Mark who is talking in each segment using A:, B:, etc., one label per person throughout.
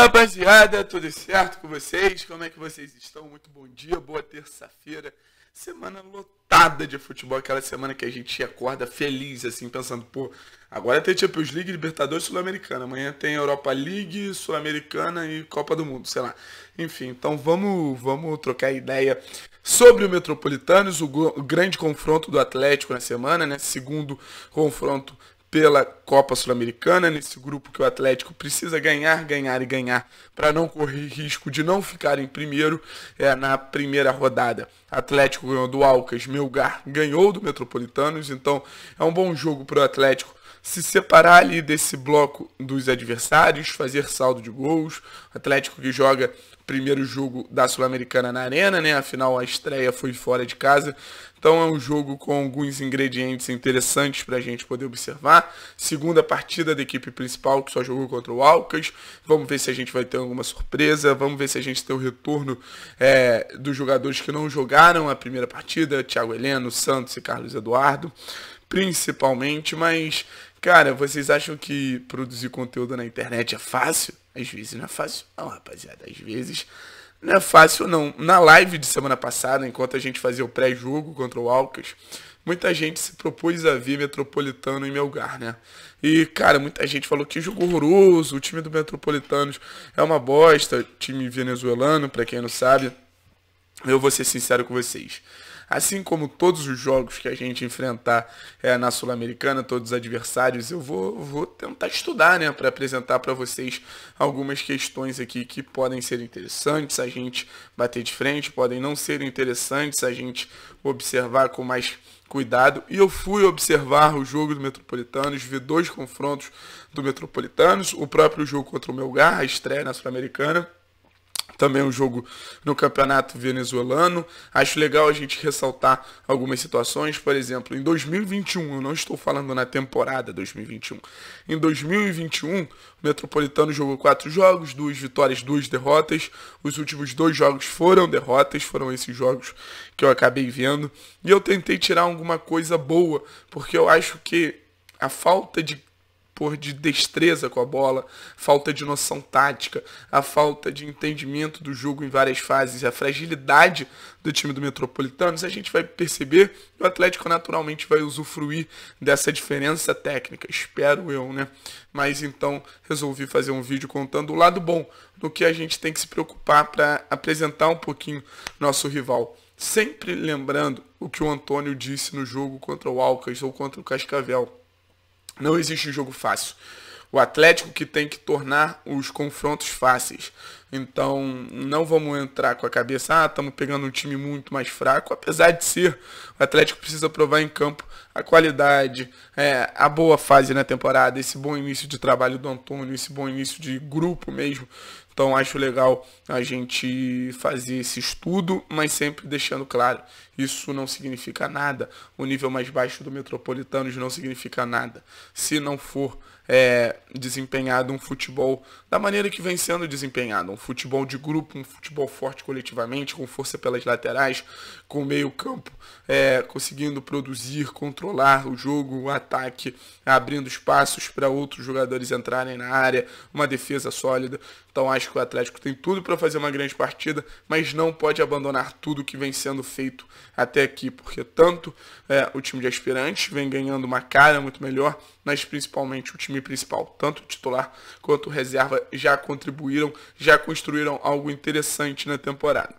A: Olá, rapaziada, tudo certo com vocês? Como é que vocês estão? Muito bom dia, boa terça-feira. Semana lotada de futebol, aquela semana que a gente acorda feliz, assim, pensando, pô, agora tem Champions League, Libertadores Sul-Americana, amanhã tem Europa League, Sul-Americana e Copa do Mundo, sei lá. Enfim, então vamos, vamos trocar ideia sobre o Metropolitanos, o, grande confronto do Atlético na semana, né? Segundo confronto pela Copa Sul-Americana, nesse grupo que o Atlético precisa ganhar, ganhar e ganhar para não correr risco de não ficar em primeiro é, na primeira rodada. Atlético ganhou do Alcas, Melgar ganhou do Metropolitanos, então é um bom jogo para o Atlético se separar ali desse bloco dos adversários, fazer saldo de gols. Atlético que joga primeiro jogo da Sul-Americana na Arena, né? Afinal, a estreia foi fora de casa. Então é um jogo com alguns ingredientes interessantes para a gente poder observar. Segunda partida da equipe principal que só jogou contra o Alcas. Vamos ver se a gente vai ter alguma surpresa. Vamos ver se a gente tem o retorno é, dos jogadores que não jogaram a primeira partida. Thiago Heleno, Santos e Carlos Eduardo principalmente, mas Cara, vocês acham que produzir conteúdo na internet é fácil? Às vezes não é fácil, não, rapaziada. Às vezes não é fácil, não. Na live de semana passada, enquanto a gente fazia o pré-jogo contra o Alcas, muita gente se propôs a ver Metropolitano em meu lugar, né? E, cara, muita gente falou que jogo horroroso, o time do Metropolitanos é uma bosta, time venezuelano, pra quem não sabe. Eu vou ser sincero com vocês assim como todos os jogos que a gente enfrentar é, na Sul-Americana, todos os adversários, eu vou, vou tentar estudar, né, para apresentar para vocês algumas questões aqui que podem ser interessantes a gente bater de frente, podem não ser interessantes a gente observar com mais cuidado. E eu fui observar o jogo do Metropolitanos, vi dois confrontos do Metropolitanos, o próprio jogo contra o Melgar, a estreia na Sul-Americana também um jogo no campeonato venezuelano. Acho legal a gente ressaltar algumas situações, por exemplo, em 2021, eu não estou falando na temporada 2021. Em 2021, o Metropolitano jogou quatro jogos, duas vitórias, duas derrotas. Os últimos dois jogos foram derrotas, foram esses jogos que eu acabei vendo. E eu tentei tirar alguma coisa boa, porque eu acho que a falta de de destreza com a bola, falta de noção tática, a falta de entendimento do jogo em várias fases, a fragilidade do time do Se a gente vai perceber que o Atlético naturalmente vai usufruir dessa diferença técnica, espero eu, né? Mas então resolvi fazer um vídeo contando o lado bom do que a gente tem que se preocupar para apresentar um pouquinho nosso rival sempre lembrando o que o Antônio disse no jogo contra o Alcas ou contra o Cascavel. Não existe jogo fácil. O Atlético que tem que tornar os confrontos fáceis. Então, não vamos entrar com a cabeça, ah, estamos pegando um time muito mais fraco, apesar de ser, o Atlético precisa provar em campo a qualidade, é, a boa fase na temporada, esse bom início de trabalho do Antônio, esse bom início de grupo mesmo. Então, acho legal a gente fazer esse estudo, mas sempre deixando claro, isso não significa nada. O nível mais baixo do Metropolitanos não significa nada. Se não for é, desempenhado um futebol da maneira que vem sendo desempenhado, um futebol de grupo, um futebol forte coletivamente, com força pelas laterais, com meio campo é, conseguindo produzir, controlar o jogo, o ataque, abrindo espaços para outros jogadores entrarem na área, uma defesa sólida. Então acho que o Atlético tem tudo para fazer uma grande partida, mas não pode abandonar tudo que vem sendo feito até aqui, porque tanto é, o time de aspirantes vem ganhando uma cara muito melhor, mas principalmente o time principal, tanto o titular quanto o reserva já contribuíram, já contribuíram construíram algo interessante na temporada.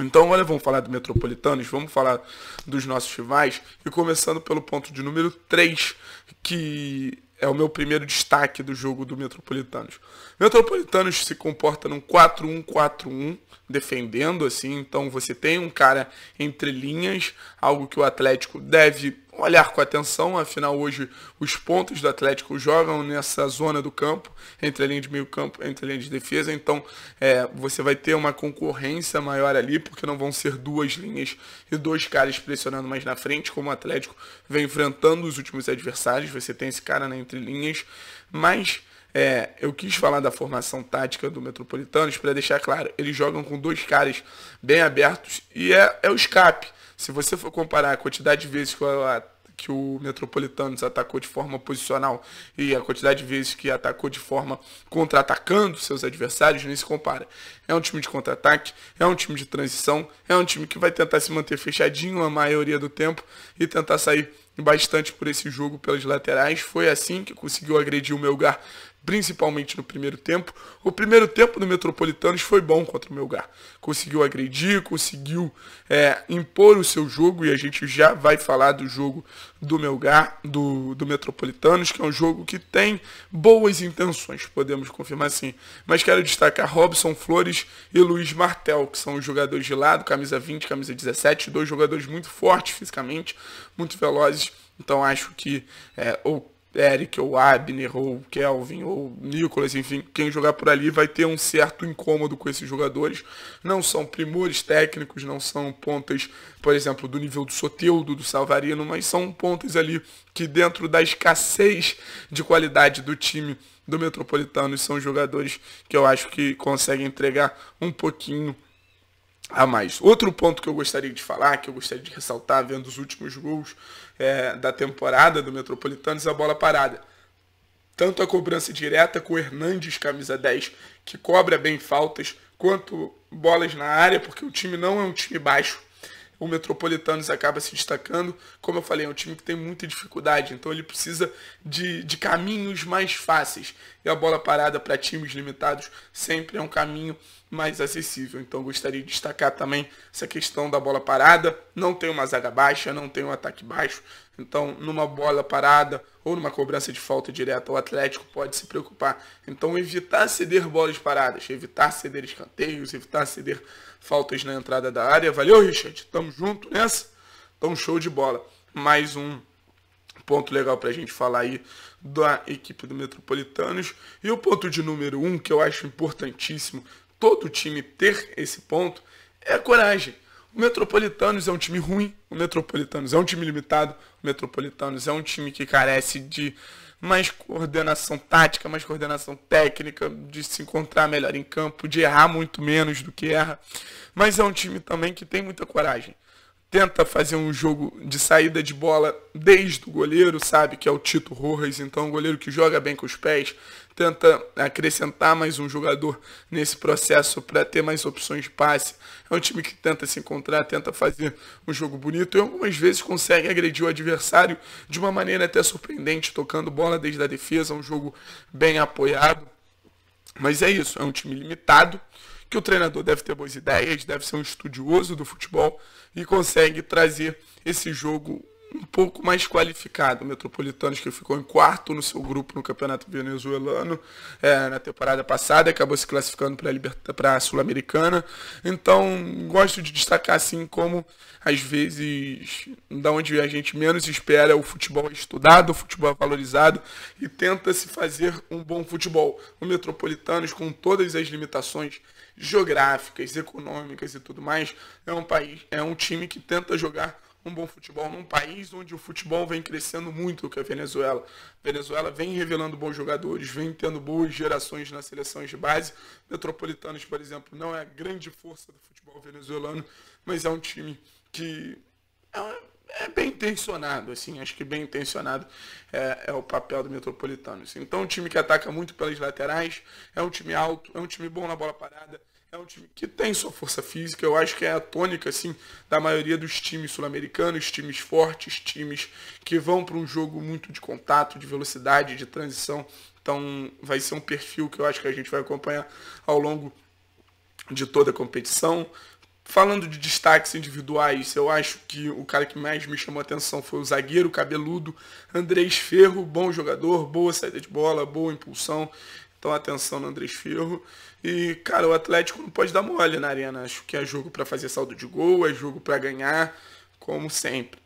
A: Então, olha, vamos falar do Metropolitanos, vamos falar dos nossos rivais, e começando pelo ponto de número 3, que é o meu primeiro destaque do jogo do Metropolitanos. Metropolitanos se comporta num 4-1-4-1, defendendo assim, então você tem um cara entre linhas, algo que o Atlético deve olhar com atenção, afinal hoje os pontos do Atlético jogam nessa zona do campo, entre a linha de meio campo, entre a linha de defesa, então é, você vai ter uma concorrência maior ali, porque não vão ser duas linhas e dois caras pressionando mais na frente, como o Atlético vem enfrentando os últimos adversários, você tem esse cara na entrelinhas, mas... É, eu quis falar da formação tática do Metropolitanos para deixar claro, eles jogam com dois caras bem abertos e é, é o escape. Se você for comparar a quantidade de vezes que o, que o Metropolitanos atacou de forma posicional e a quantidade de vezes que atacou de forma contra-atacando seus adversários, nem se compara. É um time de contra-ataque, é um time de transição, é um time que vai tentar se manter fechadinho a maioria do tempo e tentar sair bastante por esse jogo pelas laterais. Foi assim que conseguiu agredir o Melgar, principalmente no primeiro tempo. O primeiro tempo do Metropolitanos foi bom contra o Melgar. Conseguiu agredir, conseguiu é, impor o seu jogo e a gente já vai falar do jogo do Melgar, do, do Metropolitanos, que é um jogo que tem boas intenções, podemos confirmar sim. Mas quero destacar Robson Flores e Luiz Martel, que são os jogadores de lado, camisa 20, camisa 17, dois jogadores muito fortes fisicamente, muito velozes então acho que é, ou Eric, ou Abner, ou Kelvin, ou Nicolas, enfim, quem jogar por ali vai ter um certo incômodo com esses jogadores. Não são primores técnicos, não são pontas, por exemplo, do nível do Soteudo, do Salvarino, mas são pontas ali que dentro da escassez de qualidade do time do Metropolitano são jogadores que eu acho que conseguem entregar um pouquinho a mais. Outro ponto que eu gostaria de falar, que eu gostaria de ressaltar, vendo os últimos gols é, da temporada do Metropolitanos, é a bola parada. Tanto a cobrança direta com o Hernandes, camisa 10, que cobra bem faltas, quanto bolas na área, porque o time não é um time baixo o Metropolitanos acaba se destacando. Como eu falei, é um time que tem muita dificuldade, então ele precisa de, de caminhos mais fáceis. E a bola parada para times limitados sempre é um caminho mais acessível. Então gostaria de destacar também essa questão da bola parada. Não tem uma zaga baixa, não tem um ataque baixo. Então, numa bola parada, ou numa cobrança de falta direta, o Atlético pode se preocupar. Então evitar ceder bolas paradas, evitar ceder escanteios, evitar ceder faltas na entrada da área. Valeu, Richard. Tamo junto nessa. Então show de bola. Mais um ponto legal para a gente falar aí da equipe do Metropolitanos. E o ponto de número um, que eu acho importantíssimo, todo time ter esse ponto, é coragem. O Metropolitanos é um time ruim, o Metropolitanos é um time limitado, o Metropolitanos é um time que carece de mais coordenação tática, mais coordenação técnica, de se encontrar melhor em campo, de errar muito menos do que erra. Mas é um time também que tem muita coragem tenta fazer um jogo de saída de bola desde o goleiro, sabe? Que é o Tito Rojas, então um goleiro que joga bem com os pés. Tenta acrescentar mais um jogador nesse processo para ter mais opções de passe. É um time que tenta se encontrar, tenta fazer um jogo bonito e algumas vezes consegue agredir o adversário de uma maneira até surpreendente, tocando bola desde a defesa, um jogo bem apoiado. Mas é isso, é um time limitado que o treinador deve ter boas ideias, deve ser um estudioso do futebol e consegue trazer esse jogo um pouco mais qualificado. O Metropolitanos que ficou em quarto no seu grupo no Campeonato Venezuelano é, na temporada passada, acabou se classificando para a Sul-Americana. Então, gosto de destacar assim como às vezes da onde a gente menos espera o futebol é estudado, o futebol é valorizado e tenta se fazer um bom futebol. O Metropolitanos com todas as limitações geográficas, econômicas e tudo mais, é um país, é um time que tenta jogar um bom futebol num país onde o futebol vem crescendo muito, que é a Venezuela. A Venezuela vem revelando bons jogadores, vem tendo boas gerações nas seleções de base. Metropolitanos, por exemplo, não é a grande força do futebol venezuelano, mas é um time que é, é bem intencionado, assim, acho que bem intencionado é, é o papel do Metropolitanos. Então, um time que ataca muito pelas laterais, é um time alto, é um time bom na bola parada, é um time que tem sua força física, eu acho que é a tônica assim, da maioria dos times sul-americanos, times fortes, times que vão para um jogo muito de contato, de velocidade, de transição. Então vai ser um perfil que eu acho que a gente vai acompanhar ao longo de toda a competição. Falando de destaques individuais, eu acho que o cara que mais me chamou a atenção foi o zagueiro cabeludo, Andrés Ferro, bom jogador, boa saída de bola, boa impulsão. Então atenção no Andrés Ferro. E, cara, o Atlético não pode dar mole na arena. Acho que é jogo para fazer saldo de gol, é jogo para ganhar, como sempre.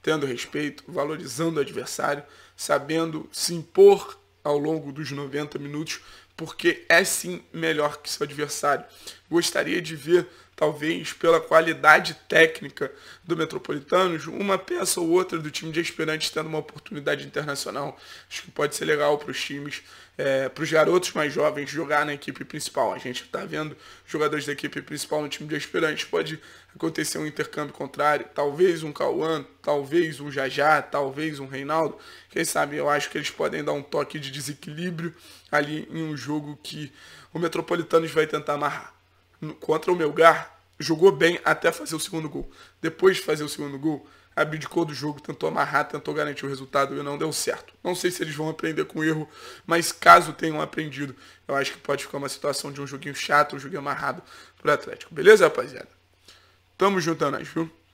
A: Tendo respeito, valorizando o adversário, sabendo se impor ao longo dos 90 minutos, porque é sim melhor que seu adversário. Gostaria de ver talvez pela qualidade técnica do Metropolitanos, uma peça ou outra do time de aspirantes tendo uma oportunidade internacional. Acho que pode ser legal para os times, é, para os garotos mais jovens jogar na equipe principal. A gente está vendo jogadores da equipe principal no time de aspirantes. Pode acontecer um intercâmbio contrário, talvez um Cauã, talvez um Jajá, talvez um Reinaldo. Quem sabe eu acho que eles podem dar um toque de desequilíbrio ali em um jogo que o Metropolitanos vai tentar amarrar contra o Melgar, jogou bem até fazer o segundo gol. Depois de fazer o segundo gol, abdicou do jogo, tentou amarrar, tentou garantir o resultado e não deu certo. Não sei se eles vão aprender com o erro, mas caso tenham aprendido, eu acho que pode ficar uma situação de um joguinho chato, um joguinho amarrado pro Atlético. Beleza, rapaziada? Tamo juntando, viu?